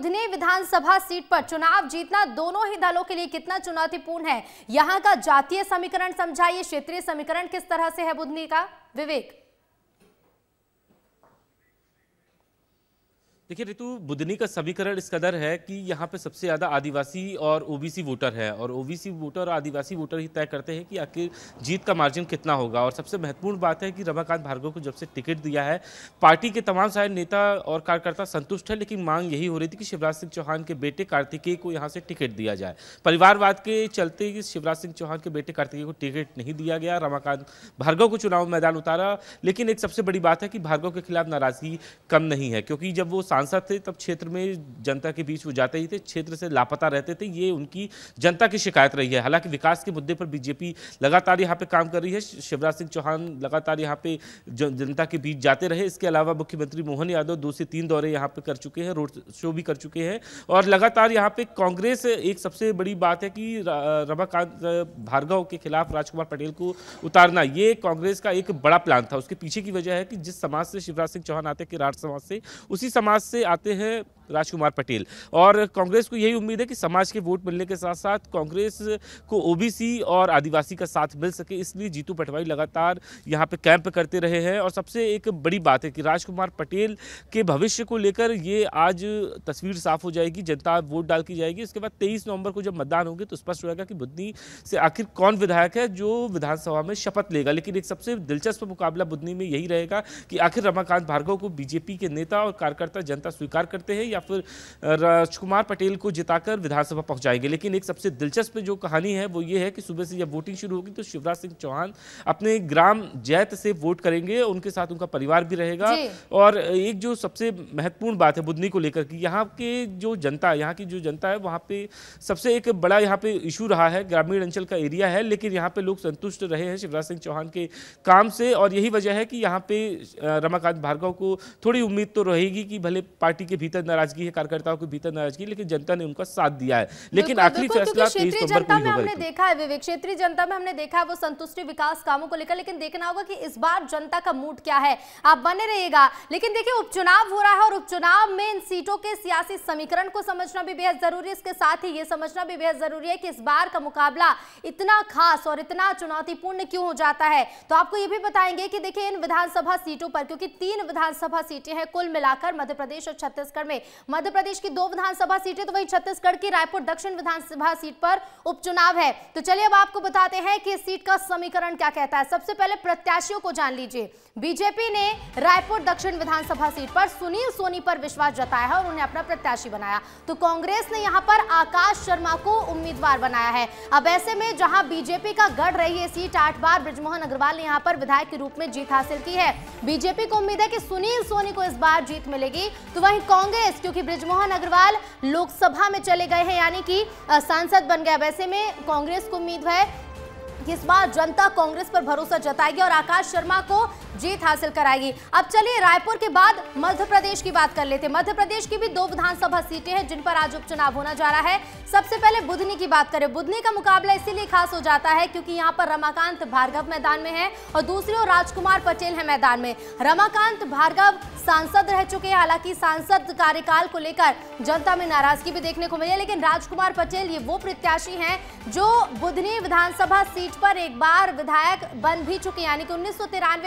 बुधनी विधानसभा seat पर चुनाव जीतना दोनों ही दलों के लिए कितना चुनौतीपूर्ण है यहाँ का जातीय समीकरण समझाइए क्षेत्रीय समीकरण किस तरह से है बुधनी का विवेक देखिए ऋतु बुधनी का समीकरण इस कदर है कि यहाँ पे सबसे ज़्यादा आदिवासी और ओबीसी वोटर है और ओबीसी वोटर और आदिवासी वोटर ही तय करते हैं कि आखिर जीत का मार्जिन कितना होगा और सबसे महत्वपूर्ण बात है कि रमाकांत भार्गव को जब से टिकट दिया है पार्टी के तमाम सारे नेता और कार्यकर्ता संतुष्ट है लेकिन मांग यही हो रही थी कि शिवराज सिंह चौहान के बेटे कार्तिकेय को यहाँ से टिकट दिया जाए परिवारवाद के चलते शिवराज सिंह चौहान के बेटे कार्तिकेय को टिकट नहीं दिया गया रमाकांत भार्गव को चुनाव मैदान उतारा लेकिन एक सबसे बड़ी बात है कि भार्गव के खिलाफ नाराजगी कम नहीं है क्योंकि जब वो सांसद थे तब क्षेत्र में जनता के बीच वो जाते ही थे क्षेत्र से लापता रहते थे ये उनकी जनता की शिकायत रही है हालांकि विकास के मुद्दे पर बीजेपी लगातार यहाँ पे काम कर रही है शिवराज सिंह चौहान लगातार यहाँ पे जनता के बीच जाते रहे इसके अलावा मुख्यमंत्री मोहन यादव दो से तीन दौरे यहाँ पे कर चुके हैं रोड शो भी कर चुके हैं और लगातार यहाँ पे कांग्रेस एक सबसे बड़ी बात है कि रमाकांत भार्गव के खिलाफ राजकुमार पटेल को उतारना ये कांग्रेस का एक बड़ा प्लान था उसके पीछे की वजह है कि जिस समाज से शिवराज सिंह चौहान आते किराट समाज से उसी समाज से आते हैं राजकुमार पटेल और कांग्रेस को यही उम्मीद है कि समाज के वोट मिलने के साथ साथ कांग्रेस को ओबीसी और आदिवासी का साथ मिल सके इसलिए जीतू पटवारी लगातार यहाँ पे कैंप करते रहे हैं और सबसे एक बड़ी बात है कि राजकुमार पटेल के भविष्य को लेकर ये आज तस्वीर साफ हो जाएगी जनता वोट डाल की जाएगी उसके बाद तेईस नवंबर को जब मतदान होंगे तो स्पष्ट होगा कि बुद्धनी से आखिर कौन विधायक है जो विधानसभा में शपथ लेगा लेकिन एक सबसे दिलचस्प मुकाबला बुद्धनी में यही रहेगा कि आखिर रमाकांत भार्गव को बीजेपी के नेता और कार्यकर्ता जनता स्वीकार करते हैं या या फिर राजकुमार पटेल को जिताकर विधानसभा पहुंचाएंगे लेकिन एक सबसे दिलचस्प जो कहानी है वो ये है कि सुबह से जब वोटिंग शुरू होगी तो शिवराज सिंह चौहान अपने ग्राम जैत से वोट करेंगे उनके साथ उनका परिवार भी रहेगा और एक जो सबसे महत्वपूर्ण बात है बुधनी को लेकर कि यहाँ के जो जनता यहाँ की जो जनता है वहाँ पे सबसे एक बड़ा यहाँ पे इशू रहा है ग्रामीण अंचल का एरिया है लेकिन यहाँ पे लोग संतुष्ट रहे हैं शिवराज सिंह चौहान के काम से और यही वजह है कि यहाँ पे रमाकांत भार्गव को थोड़ी उम्मीद तो रहेगी कि भले पार्टी के भीतर नाराज नाराजगी है कार्यकर्ताओं के भीतर नाराजगी लेकिन जनता ने उनका साथ दिया है लेकिन आखिरी फैसला तेईस नवंबर को देखा है विवेक क्षेत्रीय जनता में हमने देखा है वो संतुष्टि विकास कामों को लेकर लेकिन देखना होगा की इस बार जनता का मूड क्या है आप बने रहेगा लेकिन देखिये उपचुनाव हो रहा है और उपचुनाव में इन सीटों के सियासी समीकरण को समझना भी बेहद जरूरी है इसके साथ ही ये समझना भी बेहद जरूरी है कि इस बार का मुकाबला इतना खास और इतना चुनौतीपूर्ण क्यों हो जाता है तो आपको ये भी बताएंगे कि देखिए इन विधानसभा सीटों पर क्योंकि तीन विधानसभा सीटें हैं कुल मिलाकर मध्य प्रदेश और छत्तीसगढ़ में मध्य प्रदेश की दो विधानसभा सीटें तो वही छत्तीसगढ़ की रायपुर दक्षिण विधानसभा सीट पर उपचुनाव है तो चलिए अब आपको बताते हैं कि सीट का समीकरण क्या कहता है सबसे पहले प्रत्याशियों को जान लीजिए बीजेपी ने रायपुर दक्षिण विधानसभा सीट पर सुनील सोनी पर विश्वास जताया है और उन्हें अपना प्रत्याशी बनाया तो कांग्रेस ने यहां पर आकाश शर्मा को उम्मीदवार बनाया है अब ऐसे में जहां बीजेपी का गढ़ रही है सीट आठ बार ब्रजमोहन अग्रवाल ने यहां पर विधायक के रूप में जीत हासिल की है बीजेपी को उम्मीद है कि सुनील सोनी को इस बार जीत मिलेगी तो वहीं कांग्रेस क्योंकि ब्रिजमोहन अग्रवाल लोकसभा में चले गए हैं यानी कि सांसद बन गया वैसे में कांग्रेस को उम्मीद है इस बार जनता कांग्रेस पर भरोसा जताएगी और आकाश शर्मा को जीत हासिल कराएगी अब चलिए रायपुर के बाद मध्य प्रदेश की बात कर लेते हैं मध्य प्रदेश की भी दो विधानसभा सीटें हैं जिन पर आज उपचुनाव होना जा रहा है सबसे पहले बुधनी की बात करें बुधनी का मुकाबला इसीलिए खास हो जाता है क्योंकि यहाँ पर रमाकांत भार्गव मैदान में है और दूसरी ओर राजकुमार पटेल है मैदान में रमाकांत भार्गव सांसद रह चुके हैं हालांकि सांसद कार्यकाल को लेकर जनता में नाराजगी भी देखने को मिली है लेकिन राजकुमार पटेल ये वो प्रत्याशी है जो बुधनी विधानसभा सीट सीट पर एक बार विधायक बन भी चुके यानी कि उन्नीस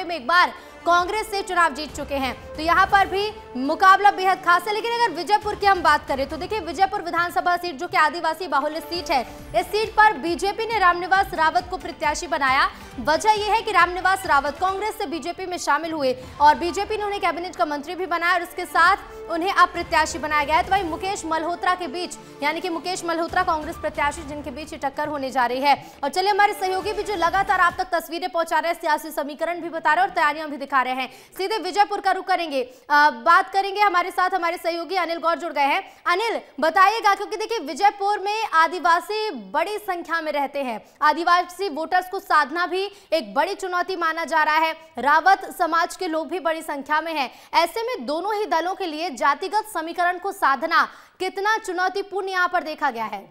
में एक बार कांग्रेस से चुनाव जीत चुके हैं तो यहाँ पर भी मुकाबला बेहद खास है लेकिन अगर विजयपुर की हम बात करें तो देखिए विजयपुर विधानसभा सीट जो कि आदिवासी बाहुल्य सीट है इस सीट पर बीजेपी ने रामनिवास रावत को प्रत्याशी बनाया वजह यह है कि रामनिवास रावत कांग्रेस से बीजेपी में शामिल हुए और बीजेपी ने उन्हें कैबिनेट का मंत्री भी बनाया और उसके साथ उन्हें अब प्रत्याशी बनाया गया है तो वही मुकेश मल्होत्रा के बीच यानी कि मुकेश मल्होत्रा कांग्रेस प्रत्याशी जिनके बीच टक्कर होने जा रही है और चलिए हमारे सहयोगी भी जो लगातार आप तक तस्वीरें पहुंचा रहे हैं सियासी समीकरण भी बता रहे हैं और तैयारियां भी दिखा रहे हैं सीधे विजयपुर का रुख करेंगे आ, बात करेंगे हमारे साथ हमारे सहयोगी अनिल गौर जुड़ गए हैं अनिल बताइएगा क्योंकि देखिए विजयपुर में आदिवासी बड़ी संख्या में रहते हैं आदिवासी वोटर्स को साधना भी एक बड़ी चुनौती माना जा रहा है रावत समाज के लोग भी बड़ी संख्या में है ऐसे में दोनों ही दलों के लिए जातिगत समीकरण को साधना कितना चुनौतीपूर्ण यहां पर देखा गया है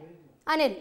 अनिल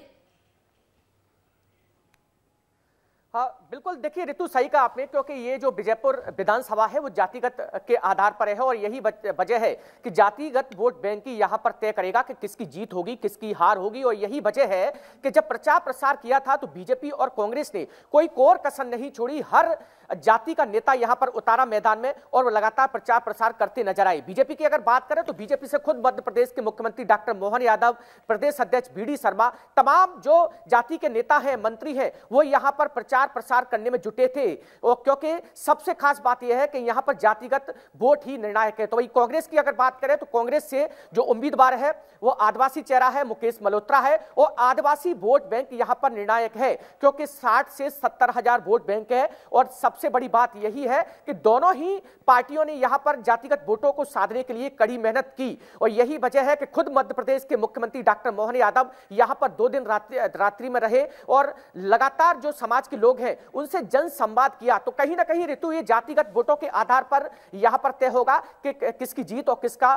हाँ बिल्कुल देखिए ऋतु सही का आपने क्योंकि ये जो विजयपुर विधानसभा है वो जातिगत के आधार पर है और यही वजह है कि जातिगत वोट बैंक ही यहाँ पर तय करेगा कि किसकी जीत होगी किसकी हार होगी और यही वजह है कि जब प्रचार प्रसार किया था तो बीजेपी और कांग्रेस ने कोई कोर कसर नहीं छोड़ी हर जाति का नेता यहाँ पर उतारा मैदान में और वो लगातार प्रचार प्रसार करते नजर आए बीजेपी की अगर बात करें तो बीजेपी से खुद मध्य प्रदेश के मुख्यमंत्री डॉक्टर मोहन यादव प्रदेश अध्यक्ष बी शर्मा तमाम जो जाति के नेता हैं मंत्री हैं वो यहाँ पर प्रचार प्रसार प्रचार करने में जुटे थे और क्योंकि सबसे खास बात यह है कि यहां पर जातिगत वोट ही निर्णायक है तो वही कांग्रेस की अगर बात करें तो कांग्रेस से जो उम्मीदवार है वो आदिवासी चेहरा है मुकेश मल्होत्रा है और आदिवासी वोट बैंक यहां पर निर्णायक है क्योंकि साठ से सत्तर हजार वोट बैंक है और सबसे बड़ी बात यही है कि दोनों ही पार्टियों ने यहां पर जातिगत वोटों को साधने के लिए कड़ी मेहनत की और यही वजह है कि खुद मध्य प्रदेश के मुख्यमंत्री डॉक्टर मोहन यादव यहां पर दो दिन रात्रि में रहे और लगातार जो समाज के लोग हैं उनसे जन संवाद किया तो कहीं ना कहीं ऋतु ये जातिगत वोटों के आधार पर यहां पर तय होगा कि किसकी जीत और किसका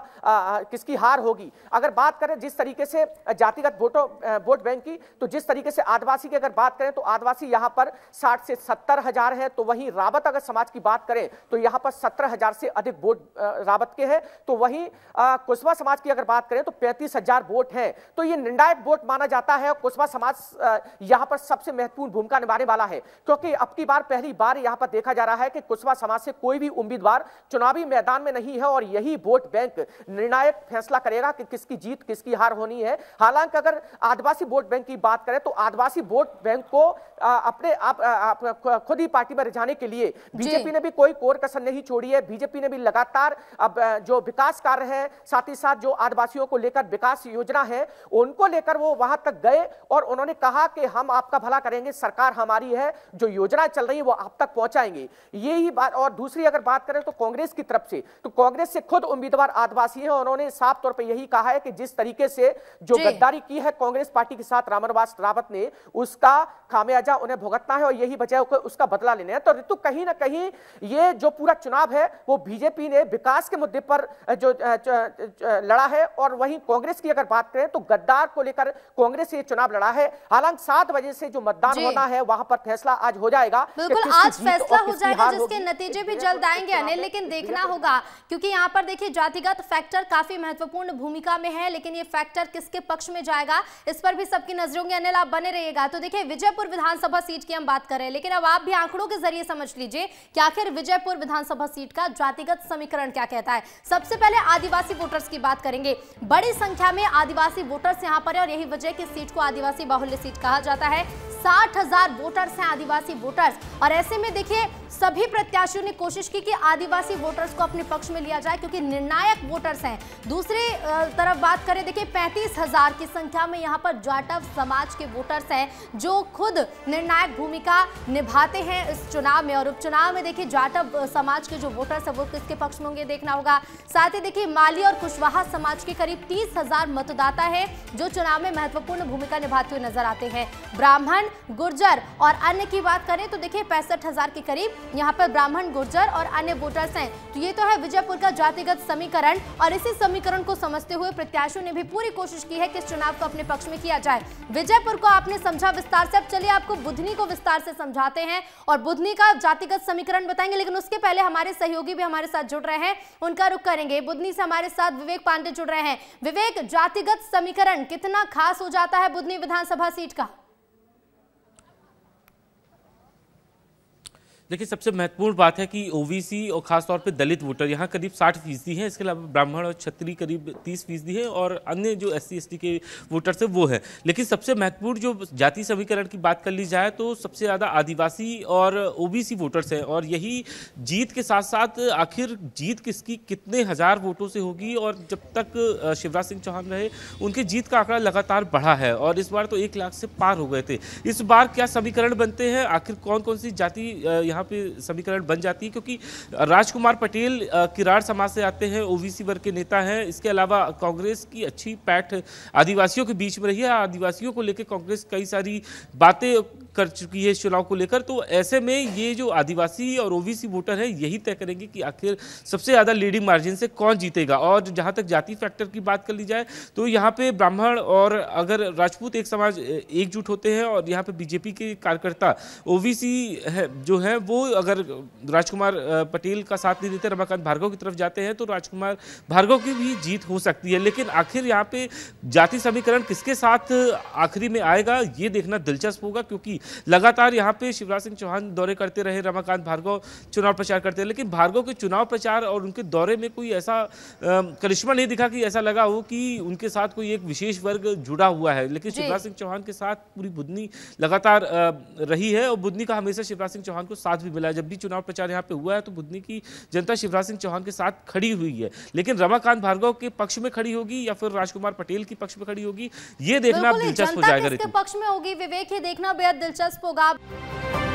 किसकी हार होगी अगर बात करें जिस तरीके से जातिगत वोटों वोट बैंक की तो जिस तरीके से आदिवासी की अगर बात करें तो आदिवासी यहां पर साठ से सत्तर हजार है तो वहीं रावत अगर समाज की बात करें तो यहां पर सत्रह हजार से अधिक वोट रावत के हैं तो वहीं कुशवा समाज की अगर बात करें तो पैंतीस हजार वोट हैं तो ये निर्णायक वोट माना जाता है और कुशवा समाज यहां पर सबसे महत्वपूर्ण भूमिका निभाने वाला है क्योंकि जबकि अब की बार पहली बार यहां पर देखा जा रहा है कि कुशवा समाज से कोई भी उम्मीदवार चुनावी मैदान में नहीं है और यही वोट बैंक निर्णायक फैसला करेगा कि किसकी जीत किसकी हार होनी है हालांकि अगर आदिवासी वोट बैंक की बात करें तो आदिवासी वोट बैंक को अपने आप खुद ही पार्टी में रिझाने के लिए बीजेपी ने भी कोई कोर कसर नहीं छोड़ी है बीजेपी ने भी लगातार अब जो विकास कार्य है साथ ही साथ जो आदिवासियों को लेकर विकास योजना है उनको लेकर वो वहां तक गए और उन्होंने कहा कि हम आपका भला करेंगे सरकार हमारी है जो जो योजना चल रही है वो आप तक पहुंचाएंगे यही बात और दूसरी अगर बात करें तो कांग्रेस की तरफ से तो कांग्रेस से खुद उम्मीदवार आदिवासी है उन्होंने साफ तौर पर यही कहा है कि जिस तरीके से जो गद्दारी की है कांग्रेस पार्टी के साथ रामनवास रावत ने उसका खामियाजा उन्हें भुगतना है और यही वजह उसका बदला लेना है तो ऋतु कहीं ना कहीं ये जो पूरा चुनाव है वो बीजेपी ने विकास के मुद्दे पर जो लड़ा है और वहीं कांग्रेस की अगर बात करें तो गद्दार को लेकर कांग्रेस ये चुनाव लड़ा है हालांकि सात बजे से जो मतदान होना है वहां पर फैसला आज आज हो जाएगा बिल्कुल आज फैसला हो जाएगा जिसके नतीजे भी जल्द आएंगे अनिल लेकिन देखना होगा क्योंकि यहाँ पर देखिए जातिगत फैक्टर काफी महत्वपूर्ण भूमिका में है लेकिन ये फैक्टर किसके पक्ष में जाएगा इस पर भी सबकी नजर होंगी अनिल आप बने रहिएगा तो देखिये विजयपुर विधानसभा सीट की हम बात करें लेकिन अब आप भी आंकड़ों के जरिए समझ लीजिए कि आखिर विजयपुर विधानसभा सीट का जातिगत समीकरण क्या कहता है सबसे पहले आदिवासी वोटर्स की बात करेंगे बड़ी संख्या में आदिवासी वोटर्स यहाँ पर है और यही वजह की सीट को आदिवासी बाहुल्य सीट कहा जाता है साठ हजार वोटर्स हैं आदिवासी वोटर्स और ऐसे में देखिए सभी प्रत्याशियों ने कोशिश की कि आदिवासी वोटर्स को अपने पक्ष में लिया जाए क्योंकि निर्णायक वोटर्स हैं दूसरी तरफ बात करें देखिए पैंतीस हजार की संख्या में यहाँ पर जाटव समाज के वोटर्स हैं जो खुद निर्णायक भूमिका निभाते हैं इस चुनाव में और उपचुनाव में देखिए जाटव समाज के जो वोटर्स हैं वो किसके पक्ष में होंगे देखना होगा साथ ही देखिए माली और कुशवाहा समाज के करीब तीस हजार मतदाता है जो चुनाव में महत्वपूर्ण भूमिका निभाते हुए नजर आते हैं ब्राह्मण गुर्जर और अन्य की बात करें तो देखिए पैंसठ के करीब यहाँ पर ब्राह्मण गुर्जर और अन्य वोटर्स हैं तो ये तो है विजयपुर का जातिगत समीकरण और इसी समीकरण को समझते हुए प्रत्याशियों ने भी पूरी कोशिश की है कि इस चुनाव को अपने पक्ष में किया जाए विजयपुर को आपने समझा विस्तार से अब चलिए आपको बुधनी को विस्तार से समझाते हैं और बुधनी का जातिगत समीकरण बताएंगे लेकिन उसके पहले हमारे सहयोगी भी हमारे साथ जुड़ रहे हैं उनका रुख करेंगे बुधनी से हमारे साथ विवेक पांडे जुड़ रहे हैं विवेक जातिगत समीकरण कितना खास हो जाता है बुधनी विधानसभा सीट का देखिए सबसे महत्वपूर्ण बात है कि ओबीसी और खासतौर पे दलित वोटर यहाँ करीब 60 फीसदी है इसके अलावा ब्राह्मण और छत्री करीब 30 फीसदी है और अन्य जो एस सी के वोटर्स है वो है लेकिन सबसे महत्वपूर्ण जो जाति समीकरण की बात कर ली जाए तो सबसे ज़्यादा आदिवासी और ओ वोटर्स हैं और यही जीत के साथ साथ आखिर जीत किसकी कितने हज़ार वोटों से होगी और जब तक शिवराज सिंह चौहान रहे उनके जीत का आंकड़ा लगातार बढ़ा है और इस बार तो एक लाख से पार हो गए थे इस बार क्या समीकरण बनते हैं आखिर कौन कौन सी जाति यहाँ यहाँ पे समीकरण बन जाती है क्योंकि राजकुमार पटेल किराड़ समाज से आते हैं ओबीसी वर्ग के नेता हैं इसके अलावा कांग्रेस की अच्छी पैठ आदिवासियों के बीच में रही है आदिवासियों को लेकर कांग्रेस कई सारी बातें कर चुकी है चुनाव को लेकर तो ऐसे में ये जो आदिवासी और ओबीसी वोटर है यही तय करेंगे कि आखिर सबसे ज़्यादा लीडिंग मार्जिन से कौन जीतेगा और जहाँ तक जाति फैक्टर की बात कर ली जाए तो यहाँ पे ब्राह्मण और अगर राजपूत एक समाज एकजुट होते हैं और यहाँ पे बीजेपी के कार्यकर्ता ओबीसी है जो है वो अगर राजकुमार पटेल का साथ नहीं देते रमाकांत भार्गव की तरफ जाते हैं तो राजकुमार भार्गव की भी जीत हो सकती है लेकिन आखिर यहाँ पे जाति समीकरण किसके साथ आखिरी में आएगा ये देखना दिलचस्प होगा क्योंकि लगातार यहाँ पे शिवराज सिंह चौहान दौरे करते रहे रमाकांत भार्गव चुनाव प्रचार करते रहे लेकिन भार्गव के चुनाव प्रचार और उनके दौरे में कोई ऐसा करिश्मा नहीं दिखा कि ऐसा लगा हो कि उनके साथ कोई एक विशेष वर्ग जुड़ा हुआ है लेकिन शिवराज सिंह चौहान के साथ पूरी बुधनी लगातार रही है और बुधनी का हमेशा शिवराज सिंह चौहान को साथ भी मिला है जब भी चुनाव प्रचार यहाँ पे हुआ है तो बुधनी की जनता शिवराज सिंह चौहान के साथ खड़ी हुई है लेकिन रमाकांत भार्गव के पक्ष में खड़ी होगी या फिर राजकुमार पटेल की पक्ष में खड़ी होगी ये देखना दिलचस्प हो जाएगा पक्ष में होगी विवेक ये देखना बेहद दिलचस्प होगा